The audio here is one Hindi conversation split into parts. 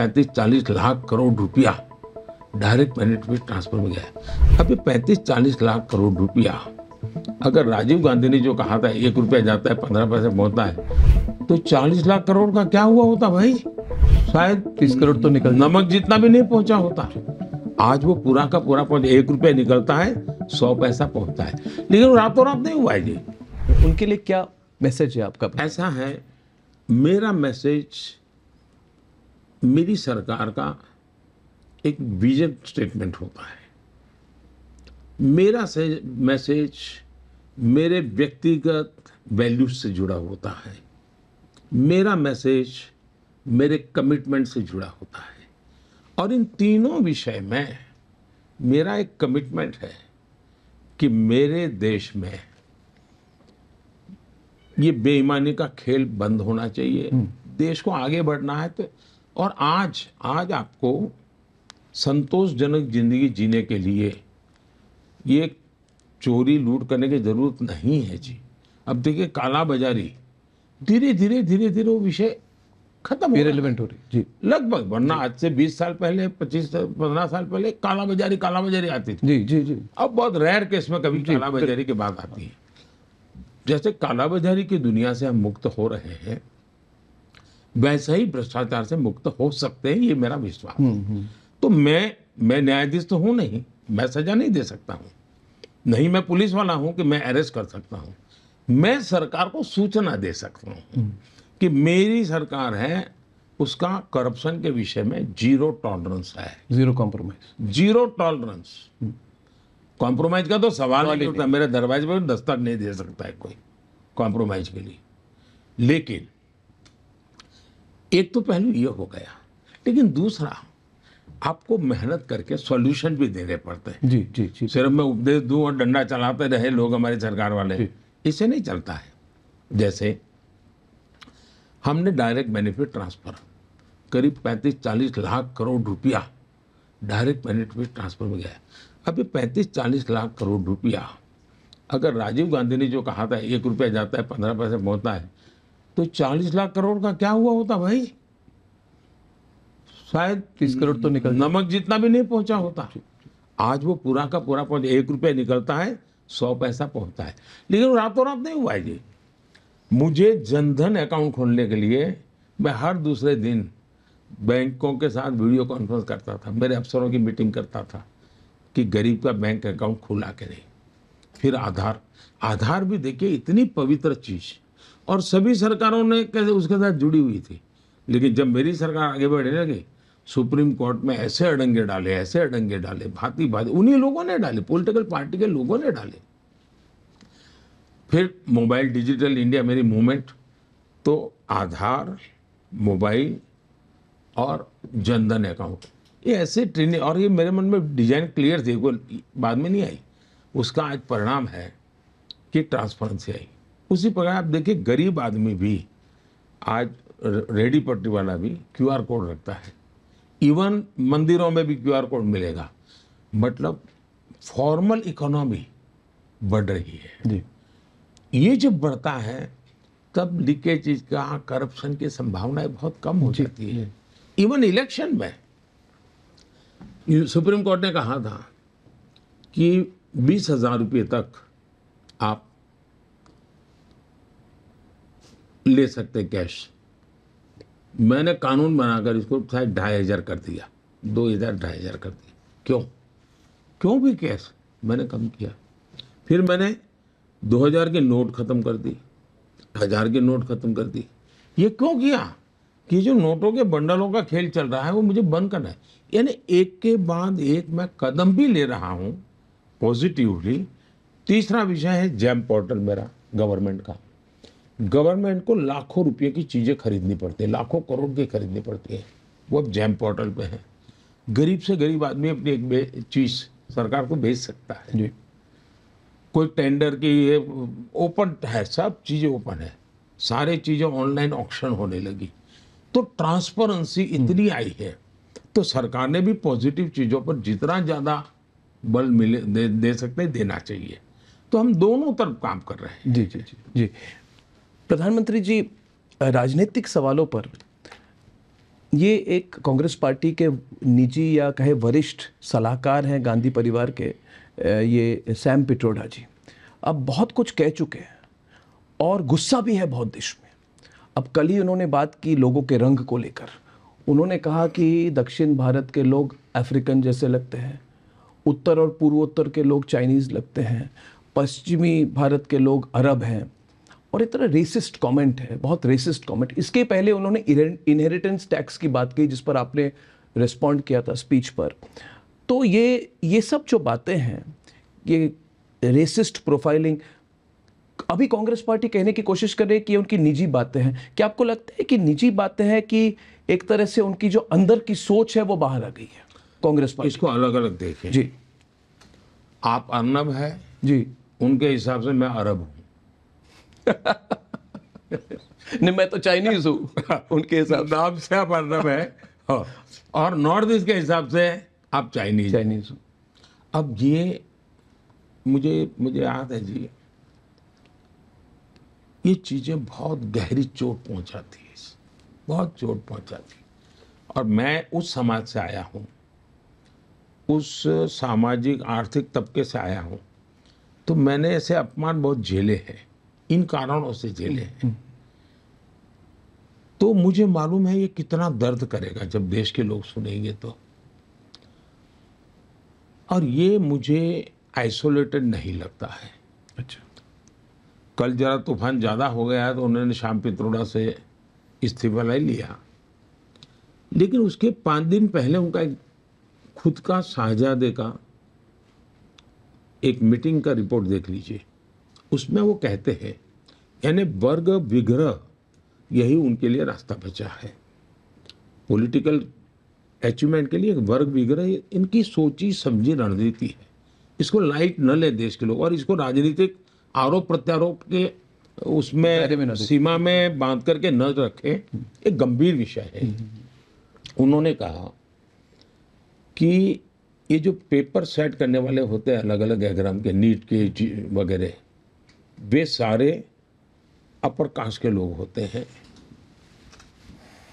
पैंतीस चालीस लाख करोड़ रुपया डायरेक्ट मैनेट में ट्रांसफर हो गया अभी पैंतीस चालीस लाख करोड़ रुपया अगर राजीव गांधी ने जो कहा था एक रुपया जाता है पंद्रह पैसे पहुंचता है तो चालीस लाख करोड़ का क्या हुआ होता भाई शायद तीस करोड़ तो निकल नमक जितना भी नहीं पहुंचा होता आज वो पूरा का पूरा पहुंच एक रुपया निकलता है सौ पैसा पहुंचता है लेकिन रातों रात नहीं हुआ है जी उनके लिए क्या मैसेज है आपका ऐसा है मेरा मैसेज मेरी सरकार का एक विजन स्टेटमेंट होता है मेरा से मैसेज मेरे व्यक्तिगत वैल्यूज से जुड़ा होता है मेरा मैसेज मेरे कमिटमेंट से जुड़ा होता है और इन तीनों विषय में मेरा एक कमिटमेंट है कि मेरे देश में ये बेईमानी का खेल बंद होना चाहिए हम्म। देश को आगे बढ़ना है तो और आज आज आपको संतोषजनक ज़िंदगी जीने के लिए ये चोरी लूट करने की ज़रूरत नहीं है जी अब देखिए काला बाजारी धीरे धीरे धीरे धीरे वो विषय खत्म हो रही जी लगभग वरना आज से 20 साल पहले 25 पंद्रह साल पहले काला बाजारी काला बाजारी आती थी जी जी जी अब बहुत रेयर केस में कभी काला बाजारी की बात आती है जैसे काला बाजारी की दुनिया से हम मुक्त हो रहे हैं वैसे ही भ्रष्टाचार से मुक्त हो सकते हैं ये मेरा विश्वास हम्म, हम्म। तो मैं मैं न्यायाधीश तो हूं नहीं मैं सजा नहीं दे सकता हूं नहीं मैं पुलिस वाला हूं कि मैं अरेस्ट कर सकता हूं मैं सरकार को सूचना दे सकता हूं हम्म। कि मेरी सरकार है उसका करप्शन के विषय में जीरो टॉलरेंस है zero compromise zero tolerance compromise का तो सवाल नहीं उठता मेरे दरवाजे पर दस्तक नहीं दे सकता है कोई कॉम्प्रोमाइज के लिए लेकिन एक तो पहलू ये हो गया लेकिन दूसरा आपको मेहनत करके सॉल्यूशन भी देने पड़ते हैं जी जी जी सिर्फ मैं उपदेश दूं और डंडा चलाते रहे लोग हमारे सरकार वाले इसे नहीं चलता है जैसे हमने डायरेक्ट बेनिफिट ट्रांसफर करीब पैंतीस चालीस लाख करोड़ रुपया डायरेक्ट बेनिफिट ट्रांसफर में गया अभी ये पैंतीस चालीस लाख करोड़ रुपया अगर राजीव गांधी ने जो कहा था एक रुपया जाता है पंद्रह पैसे पहुँचता है तो चालीस लाख करोड़ का क्या हुआ होता भाई शायद तीस करोड़ तो निकल नमक जितना भी नहीं पहुंचा होता आज वो पूरा का पूरा पहुंच एक रुपया निकलता है सौ पैसा पहुंचता है लेकिन रातों रात नहीं हुआ जी मुझे जनधन अकाउंट खोलने के लिए मैं हर दूसरे दिन बैंकों के साथ वीडियो कॉन्फ्रेंस करता था मेरे अफसरों की मीटिंग करता था कि गरीब का बैंक अकाउंट खुला के नहीं फिर आधार आधार भी देखिए इतनी पवित्र चीज़ और सभी सरकारों ने कैसे उसके साथ जुड़ी हुई थी लेकिन जब मेरी सरकार आगे बढ़ने लगी सुप्रीम कोर्ट में ऐसे अड़ंगे डाले ऐसे अड़ंगे डाले भांति भांति उन्हीं लोगों ने डाले पॉलिटिकल पार्टी के लोगों ने डाले फिर मोबाइल डिजिटल इंडिया मेरी मूवमेंट तो आधार मोबाइल और जनधन अकाउंट ये ऐसे ट्रेनिंग और ये मेरे मन में डिजाइन क्लियर थी कोई बाद में नहीं आई उसका आज परिणाम है कि ट्रांसपेरेंसी आई उसी प्रकार आप देखिए गरीब आदमी भी आज रेडी पट्टी वाला भी क्यूआर कोड रखता है इवन मंदिरों में भी क्यूआर कोड मिलेगा मतलब फॉर्मल इकोनॉमी बढ़ रही है जी ये जब बढ़ता है तब लीकेज का करप्शन की संभावनाएं बहुत कम हो जाती है इवन इलेक्शन में सुप्रीम कोर्ट ने कहा था कि बीस हजार रुपये तक आप ले सकते कैश मैंने कानून बनाकर इसको शायद ढाई हज़ार कर दिया दो हज़ार ढाई हज़ार कर दिया क्यों क्यों भी कैश मैंने कम किया फिर मैंने दो हज़ार के नोट ख़त्म कर दी हज़ार के नोट ख़त्म कर दी ये क्यों किया कि जो नोटों के बंडलों का खेल चल रहा है वो मुझे बंद करना है यानी एक के बाद एक मैं कदम भी ले रहा हूँ पॉजिटिवली तीसरा विषय है जैम पोर्टल मेरा गवर्नमेंट का गवर्नमेंट को लाखों रुपये की चीज़ें खरीदनी पड़ती है लाखों करोड़ की खरीदनी पड़ती है वो अब जैम पोर्टल पे है गरीब से गरीब आदमी अपनी एक चीज़ सरकार को भेज सकता है जी कोई टेंडर की ये ओपन है सब चीज़ें ओपन है सारे चीज़ें ऑनलाइन ऑक्शन होने लगी तो ट्रांसपेरेंसी हम्म। इतनी आई है तो सरकार ने भी पॉजिटिव चीज़ों पर जितना ज़्यादा बल मिले दे, दे सकते देना चाहिए तो हम दोनों तरफ काम कर रहे हैं जी जी जी जी प्रधानमंत्री जी राजनीतिक सवालों पर ये एक कांग्रेस पार्टी के निजी या कहे वरिष्ठ सलाहकार हैं गांधी परिवार के ये सैम पिट्रोडा जी अब बहुत कुछ कह चुके हैं और गुस्सा भी है बहुत देश में अब कल ही उन्होंने बात की लोगों के रंग को लेकर उन्होंने कहा कि दक्षिण भारत के लोग अफ्रीकन जैसे लगते हैं उत्तर और पूर्वोत्तर के लोग चाइनीज़ लगते हैं पश्चिमी भारत के लोग अरब हैं और इतना रेसिस्ट कमेंट है बहुत रेसिस्ट कमेंट इसके पहले उन्होंने इनहेरिटेंस टैक्स की बात की जिस पर आपने रिस्पॉन्ड किया था स्पीच पर तो ये ये सब जो बातें हैं ये रेसिस्ट प्रोफाइलिंग अभी कांग्रेस पार्टी कहने की कोशिश कर रही है कि उनकी निजी बातें हैं क्या आपको लगता है कि निजी बातें हैं कि एक तरह से उनकी जो अंदर की सोच है वो बाहर आ गई है कांग्रेस पार्टी इसको अलग अलग देखें जी आप अर्नब है जी उनके हिसाब से मैं अरब हूँ नहीं मैं तो चाइनीज हूँ उनके हिसाब से आप से आप अरब मतलब है हाँ। और नॉर्थ ईस्ट के हिसाब से आप चाइनीज चाइनीज हूँ अब ये मुझे मुझे याद है जी ये चीज़ें बहुत गहरी चोट पहुंचाती है बहुत चोट पहुंचाती और मैं उस समाज से आया हूं उस सामाजिक आर्थिक तबके से आया हूं तो मैंने ऐसे अपमान बहुत झेले हैं इन कारणों से झेले हैं हम्म। तो मुझे मालूम है ये कितना दर्द करेगा जब देश के लोग सुनेंगे तो और ये मुझे आइसोलेटेड नहीं लगता है अच्छा कल जरा तूफान ज़्यादा हो गया तो उन्होंने शाम पित्रोड़ा से इस्तीफा ले लिया लेकिन उसके पांच दिन पहले उनका एक खुद का शाहजादे का एक मीटिंग का रिपोर्ट देख लीजिए उसमें वो कहते हैं यानी वर्ग विग्रह यही उनके लिए रास्ता बचा है पॉलिटिकल अचीवमेंट के लिए वर्ग विग्रह इनकी सोची समझी रणनीति है इसको लाइट न ले देश के लोग और इसको राजनीतिक आरोप प्रत्यारोप के उसमें सीमा में बांध करके न रखें एक गंभीर विषय है उन्होंने कहा कि ये जो पेपर सेट करने वाले होते हैं अलग अलग एग्राम के नीट के वगैरह वे सारे अपर कास्ट के लोग होते हैं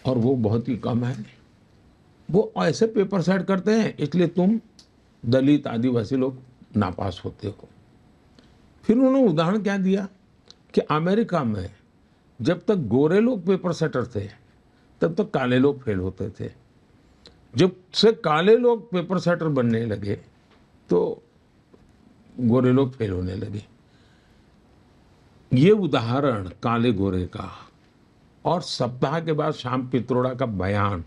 और वो बहुत ही कम है वो ऐसे पेपर सेट करते हैं इसलिए तुम दलित आदिवासी लोग नापास होते हो फिर उन्होंने उदाहरण क्या दिया कि अमेरिका में जब तक गोरे लोग पेपर सेटर थे तब तक काले लोग फेल होते थे जब से काले लोग पेपर सेटर बनने लगे तो गोरे लोग फेल होने लगे ये उदाहरण काले गोरे का और सप्ताह के बाद शाम पित्रोड़ा का बयान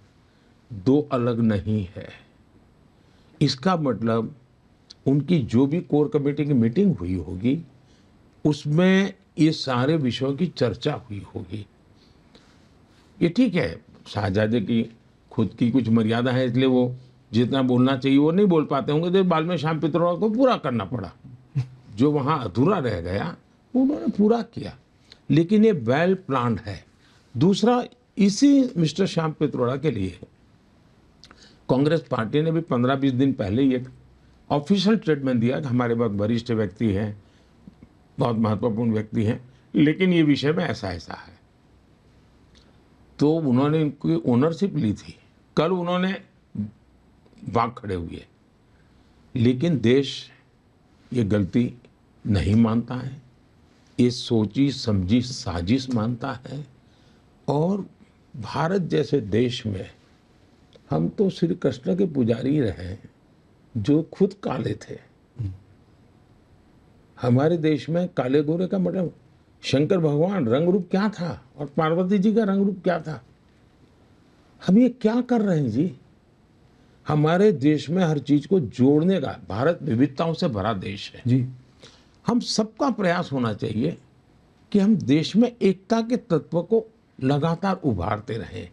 दो अलग नहीं है इसका मतलब उनकी जो भी कोर कमेटी की मीटिंग हुई होगी उसमें ये सारे विषयों की चर्चा हुई होगी ये ठीक है शाहजादे की खुद की कुछ मर्यादा है इसलिए वो जितना बोलना चाहिए वो नहीं बोल पाते होंगे तो बाद में शाम पित्रोड़ा को पूरा करना पड़ा जो वहाँ अधूरा रह गया उन्होंने पूरा किया लेकिन ये वेल प्लान है दूसरा इसी मिस्टर श्याम पित्रोड़ा के लिए कांग्रेस पार्टी ने भी पंद्रह बीस दिन पहले ही एक ऑफिशियल स्टेटमेंट दिया कि हमारे बहुत वरिष्ठ व्यक्ति हैं बहुत महत्वपूर्ण व्यक्ति हैं लेकिन ये विषय में ऐसा ऐसा है तो उन्होंने इनकी ओनरशिप ली थी कल उन्होंने वाक खड़े हुए लेकिन देश ये गलती नहीं मानता है ये सोची समझी साजिश मानता है और भारत जैसे देश में हम तो श्री कृष्ण के पुजारी रहे जो खुद काले थे हमारे देश में काले गोरे का मतलब शंकर भगवान रंग रूप क्या था और पार्वती जी का रंग रूप क्या था हम ये क्या कर रहे हैं जी हमारे देश में हर चीज को जोड़ने का भारत विविधताओं से भरा देश है जी हम सबका प्रयास होना चाहिए कि हम देश में एकता के तत्व को लगातार उभारते रहें